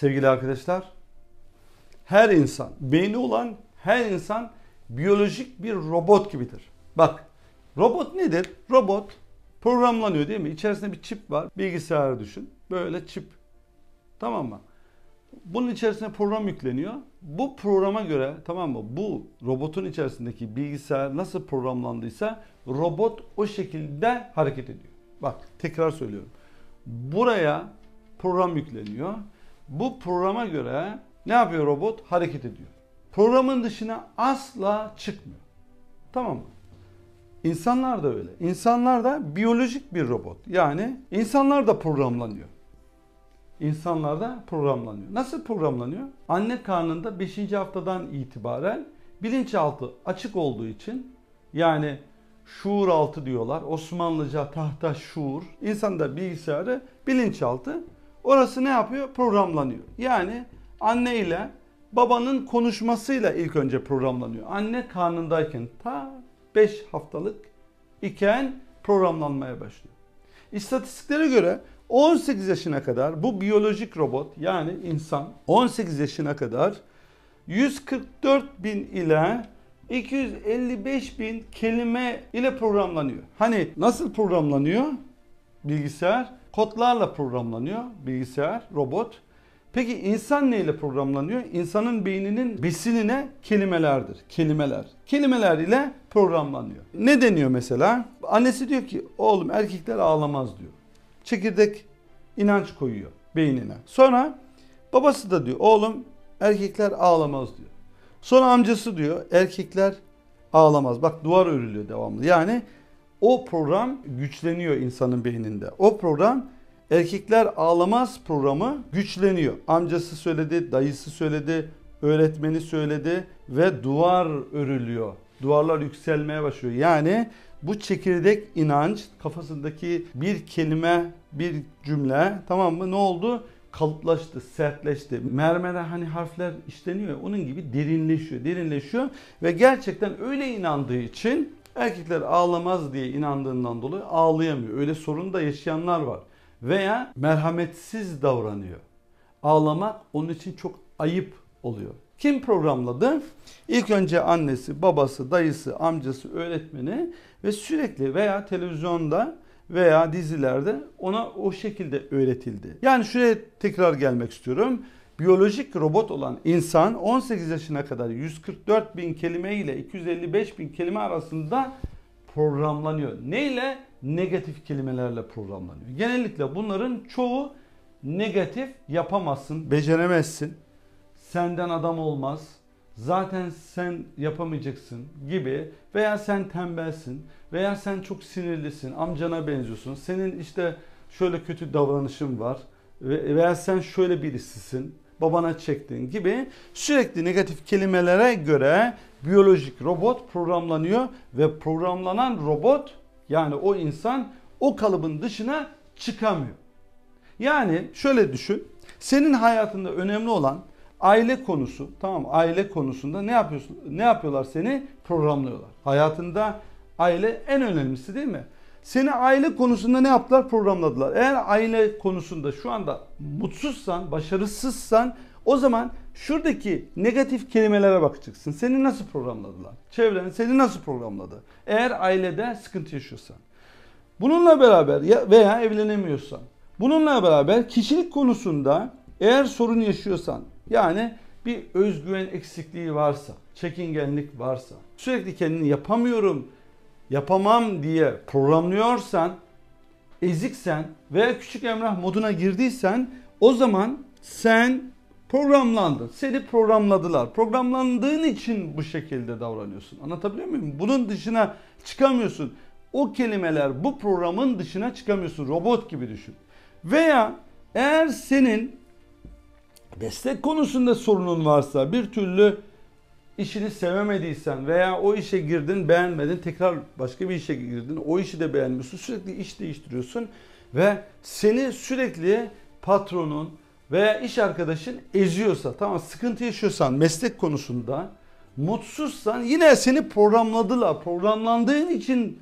sevgili arkadaşlar her insan, beyni olan her insan biyolojik bir robot gibidir. Bak robot nedir? Robot programlanıyor değil mi? İçerisinde bir çip var. Bilgisayarı düşün. Böyle çip. Tamam mı? Bunun içerisine program yükleniyor. Bu programa göre tamam mı? Bu robotun içerisindeki bilgisayar nasıl programlandıysa robot o şekilde hareket ediyor. Bak tekrar söylüyorum. Buraya program yükleniyor. Bu programa göre ne yapıyor robot? Hareket ediyor. Programın dışına asla çıkmıyor. Tamam mı? İnsanlar da öyle. İnsanlar da biyolojik bir robot. Yani insanlar da programlanıyor. İnsanlar da programlanıyor. Nasıl programlanıyor? Anne karnında 5. haftadan itibaren bilinçaltı açık olduğu için yani şuur altı diyorlar. Osmanlıca tahta şuur. İnsan da bilgisayarı bilinçaltı Orası ne yapıyor? Programlanıyor. Yani anne ile babanın konuşmasıyla ilk önce programlanıyor. Anne karnındayken ta 5 haftalık iken programlanmaya başlıyor. İstatistiklere göre 18 yaşına kadar bu biyolojik robot yani insan 18 yaşına kadar 144 bin ile 255 bin kelime ile programlanıyor. Hani nasıl programlanıyor bilgisayar? kodlarla programlanıyor bilgisayar, robot. Peki insan neyle programlanıyor? İnsanın beyninin besinine kelimelerdir. Kelimeler. Kelimeler ile programlanıyor. Ne deniyor mesela? Annesi diyor ki oğlum erkekler ağlamaz diyor. Çekirdek inanç koyuyor beynine. Sonra babası da diyor oğlum erkekler ağlamaz diyor. Sonra amcası diyor erkekler ağlamaz. Bak duvar örülüyor devamlı. Yani o program güçleniyor insanın beyninde. O program erkekler ağlamaz programı güçleniyor. Amcası söyledi, dayısı söyledi, öğretmeni söyledi ve duvar örülüyor. Duvarlar yükselmeye başlıyor. Yani bu çekirdek inanç kafasındaki bir kelime, bir cümle tamam mı? Ne oldu? kalıplaştı, sertleşti. Mermere hani harfler işleniyor onun gibi derinleşiyor, derinleşiyor ve gerçekten öyle inandığı için Erkekler ağlamaz diye inandığından dolayı ağlayamıyor. Öyle sorun da yaşayanlar var. Veya merhametsiz davranıyor. Ağlamak onun için çok ayıp oluyor. Kim programladı? İlk önce annesi, babası, dayısı, amcası, öğretmeni ve sürekli veya televizyonda veya dizilerde ona o şekilde öğretildi. Yani şuraya tekrar gelmek istiyorum biyolojik robot olan insan 18 yaşına kadar 144 bin kelime ile 255 bin kelime arasında programlanıyor. Neyle? Negatif kelimelerle programlanıyor. Genellikle bunların çoğu negatif yapamazsın, beceremezsin, senden adam olmaz, zaten sen yapamayacaksın gibi veya sen tembelsin veya sen çok sinirlisin, amcana benziyorsun, senin işte şöyle kötü davranışın var veya sen şöyle birisisin babana çektiğin gibi sürekli negatif kelimelere göre biyolojik robot programlanıyor ve programlanan robot yani o insan o kalıbın dışına çıkamıyor. Yani şöyle düşün. Senin hayatında önemli olan aile konusu. Tamam aile konusunda ne yapıyorsun? Ne yapıyorlar seni? Programlıyorlar. Hayatında aile en önemlisi değil mi? Seni aile konusunda ne yaptılar? Programladılar. Eğer aile konusunda şu anda mutsuzsan, başarısızsan o zaman şuradaki negatif kelimelere bakacaksın. Seni nasıl programladılar? Çevren seni nasıl programladı? Eğer ailede sıkıntı yaşıyorsan. Bununla beraber veya evlenemiyorsan. Bununla beraber kişilik konusunda eğer sorun yaşıyorsan yani bir özgüven eksikliği varsa, çekingenlik varsa, sürekli kendini yapamıyorum, yapamam diye programlıyorsan, eziksen veya küçük emrah moduna girdiysen o zaman sen programlandın. Seni programladılar. Programlandığın için bu şekilde davranıyorsun. Anlatabiliyor muyum? Bunun dışına çıkamıyorsun. O kelimeler bu programın dışına çıkamıyorsun. Robot gibi düşün. Veya eğer senin destek konusunda sorunun varsa bir türlü işini sevemediysen veya o işe girdin beğenmedin tekrar başka bir işe girdin o işi de beğenmiyorsun sürekli iş değiştiriyorsun ve seni sürekli patronun veya iş arkadaşın eziyorsa tamam sıkıntı yaşıyorsan meslek konusunda mutsuzsan yine seni programladılar programlandığın için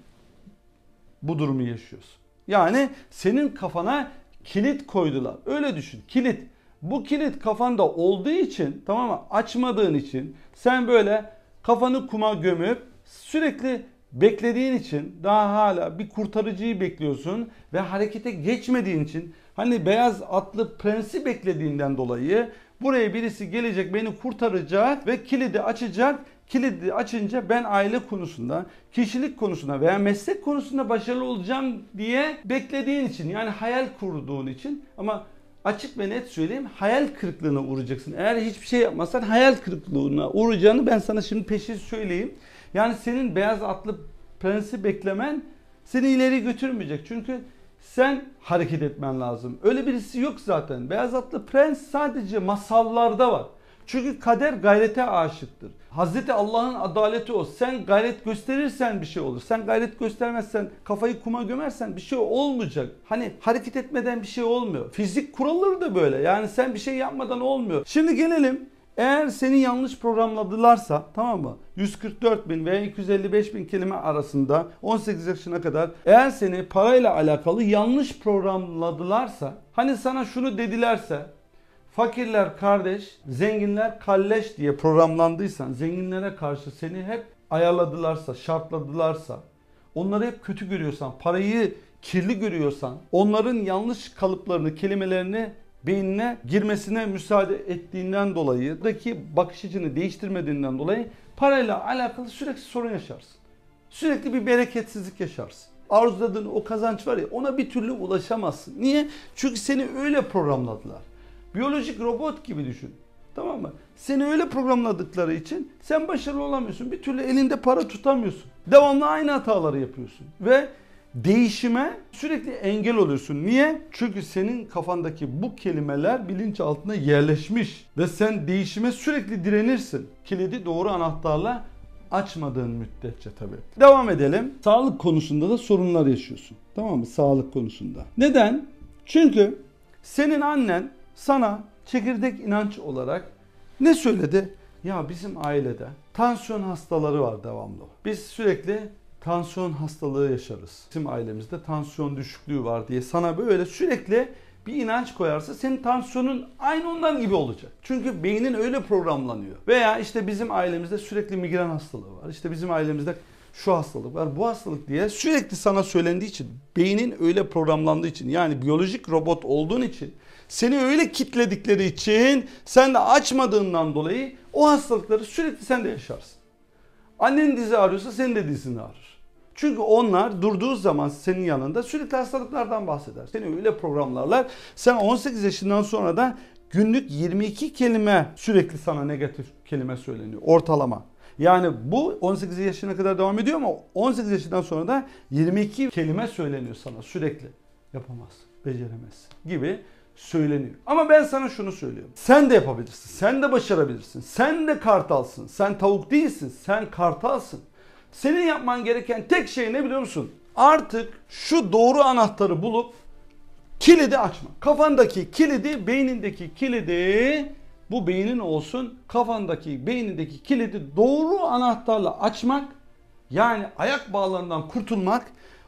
bu durumu yaşıyorsun. Yani senin kafana kilit koydular öyle düşün kilit bu kilit kafanda olduğu için tamam mı? Açmadığın için sen böyle kafanı kuma gömüp sürekli beklediğin için daha hala bir kurtarıcıyı bekliyorsun ve harekete geçmediğin için hani beyaz atlı prensi beklediğinden dolayı buraya birisi gelecek beni kurtaracak ve kilidi açacak. Kilidi açınca ben aile konusunda, kişilik konusunda veya meslek konusunda başarılı olacağım diye beklediğin için yani hayal kurduğun için ama açık ve net söyleyeyim hayal kırıklığına uğrayacaksın. Eğer hiçbir şey yapmazsan hayal kırıklığına uğrayacağını ben sana şimdi peşin söyleyeyim. Yani senin beyaz atlı prensi beklemen seni ileri götürmeyecek. Çünkü sen hareket etmen lazım. Öyle birisi yok zaten. Beyaz atlı prens sadece masallarda var. Çünkü kader gayrete aşıktır. Hazreti Allah'ın adaleti o. Sen gayret gösterirsen bir şey olur. Sen gayret göstermezsen, kafayı kuma gömersen bir şey olmayacak. Hani hareket etmeden bir şey olmuyor. Fizik kuralları da böyle. Yani sen bir şey yapmadan olmuyor. Şimdi gelelim eğer seni yanlış programladılarsa tamam mı? 144 bin veya 255 bin kelime arasında 18 yaşına kadar eğer seni parayla alakalı yanlış programladılarsa hani sana şunu dedilerse Fakirler kardeş, zenginler kalleş diye programlandıysan, zenginlere karşı seni hep ayarladılarsa, şartladılarsa, onları hep kötü görüyorsan, parayı kirli görüyorsan, onların yanlış kalıplarını, kelimelerini beynine girmesine müsaade ettiğinden dolayı, daki bakış açını değiştirmediğinden dolayı parayla alakalı sürekli sorun yaşarsın. Sürekli bir bereketsizlik yaşarsın. Arzuladığın o kazanç var ya ona bir türlü ulaşamazsın. Niye? Çünkü seni öyle programladılar. Biyolojik robot gibi düşün. Tamam mı? Seni öyle programladıkları için sen başarılı olamıyorsun. Bir türlü elinde para tutamıyorsun. Devamlı aynı hataları yapıyorsun. Ve değişime sürekli engel oluyorsun. Niye? Çünkü senin kafandaki bu kelimeler bilinçaltına yerleşmiş ve sen değişime sürekli direnirsin. Kilidi doğru anahtarla açmadığın müddetçe tabii. Devam edelim. Sağlık konusunda da sorunlar yaşıyorsun. Tamam mı? Sağlık konusunda. Neden? Çünkü senin annen sana çekirdek inanç olarak ne söyledi? Ya bizim ailede tansiyon hastaları var devamlı. Biz sürekli tansiyon hastalığı yaşarız. Bizim ailemizde tansiyon düşüklüğü var diye sana böyle sürekli bir inanç koyarsa senin tansiyonun aynı ondan gibi olacak. Çünkü beynin öyle programlanıyor. Veya işte bizim ailemizde sürekli migren hastalığı var. İşte bizim ailemizde şu hastalık var, bu hastalık diye sürekli sana söylendiği için, beynin öyle programlandığı için yani biyolojik robot olduğun için seni öyle kitledikleri için sen de açmadığından dolayı o hastalıkları sürekli sen de yaşarsın. Annenin dizi ağrıyorsa senin de dizin ağrır. Çünkü onlar durduğu zaman senin yanında sürekli hastalıklardan bahseder. Seni öyle programlarlar. Sen 18 yaşından sonra da günlük 22 kelime sürekli sana negatif kelime söyleniyor ortalama. Yani bu 18 yaşına kadar devam ediyor ama 18 yaşından sonra da 22 kelime söyleniyor sana sürekli. Yapamazsın, beceremezsin gibi söyleniyor. Ama ben sana şunu söylüyorum. Sen de yapabilirsin. Sen de başarabilirsin. Sen de kartalsın. Sen tavuk değilsin. Sen kartalsın. Senin yapman gereken tek şey ne biliyor musun? Artık şu doğru anahtarı bulup kilidi açma. Kafandaki kilidi, beynindeki kilidi bu beynin olsun. Kafandaki, beynindeki kilidi doğru anahtarla açmak yani ayak bağlarından kurtulmak,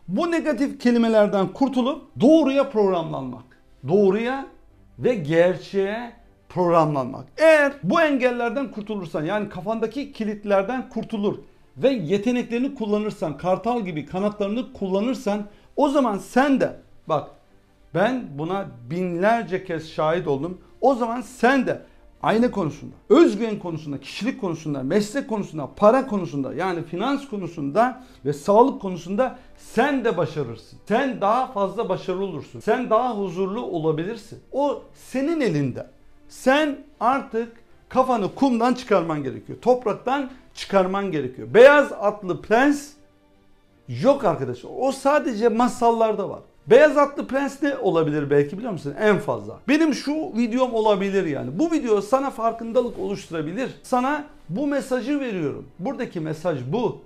bu negatif kelimelerden kurtulup doğruya programlanmak doğruya ve gerçeğe programlanmak. Eğer bu engellerden kurtulursan yani kafandaki kilitlerden kurtulur ve yeteneklerini kullanırsan, kartal gibi kanatlarını kullanırsan o zaman sen de bak ben buna binlerce kez şahit oldum. O zaman sen de aile konusunda, özgüven konusunda, kişilik konusunda, meslek konusunda, para konusunda yani finans konusunda ve sağlık konusunda sen de başarırsın. Sen daha fazla başarılı olursun. Sen daha huzurlu olabilirsin. O senin elinde. Sen artık kafanı kumdan çıkarman gerekiyor. Topraktan çıkarman gerekiyor. Beyaz atlı prens yok arkadaşlar. O sadece masallarda var. Beyaz atlı prens ne olabilir belki biliyor musun? En fazla. Benim şu videom olabilir yani. Bu video sana farkındalık oluşturabilir. Sana bu mesajı veriyorum. Buradaki mesaj bu.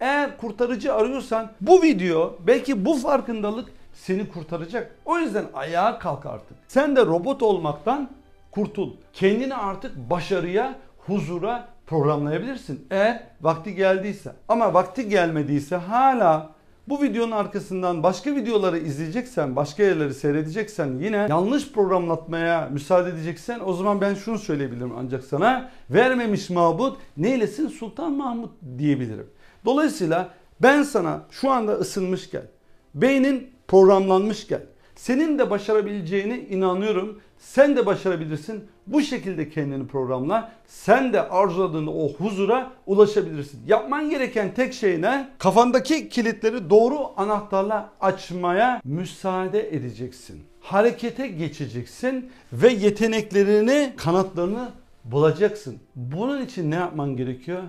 Eğer kurtarıcı arıyorsan bu video belki bu farkındalık seni kurtaracak. O yüzden ayağa kalk artık. Sen de robot olmaktan kurtul. Kendini artık başarıya, huzura programlayabilirsin. Eğer vakti geldiyse. Ama vakti gelmediyse hala bu videonun arkasından başka videoları izleyeceksen, başka yerleri seyredeceksen, yine yanlış programlatmaya müsaade edeceksen o zaman ben şunu söyleyebilirim ancak sana. Vermemiş mabut neylesin Sultan Mahmut diyebilirim. Dolayısıyla ben sana şu anda ısınmışken, beynin programlanmışken, senin de başarabileceğine inanıyorum. Sen de başarabilirsin. Bu şekilde kendini programla sen de arzuladığın o huzura ulaşabilirsin. Yapman gereken tek şey ne? Kafandaki kilitleri doğru anahtarla açmaya müsaade edeceksin. Harekete geçeceksin ve yeteneklerini, kanatlarını bulacaksın. Bunun için ne yapman gerekiyor?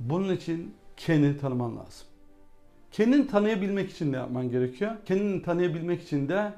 Bunun için kendini tanıman lazım. Kendini tanıyabilmek için ne yapman gerekiyor? Kendini tanıyabilmek için de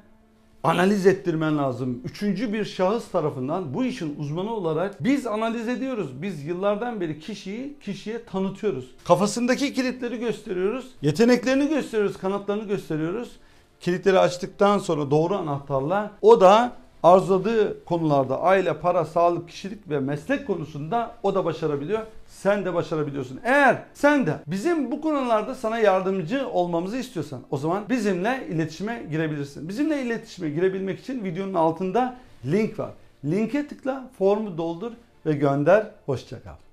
analiz ettirmen lazım. Üçüncü bir şahıs tarafından bu işin uzmanı olarak biz analiz ediyoruz. Biz yıllardan beri kişiyi kişiye tanıtıyoruz. Kafasındaki kilitleri gösteriyoruz. Yeteneklerini gösteriyoruz, kanatlarını gösteriyoruz kilitleri açtıktan sonra doğru anahtarla o da arzuladığı konularda aile, para, sağlık, kişilik ve meslek konusunda o da başarabiliyor. Sen de başarabiliyorsun. Eğer sen de bizim bu konularda sana yardımcı olmamızı istiyorsan o zaman bizimle iletişime girebilirsin. Bizimle iletişime girebilmek için videonun altında link var. Linke tıkla, formu doldur ve gönder. Hoşçakal.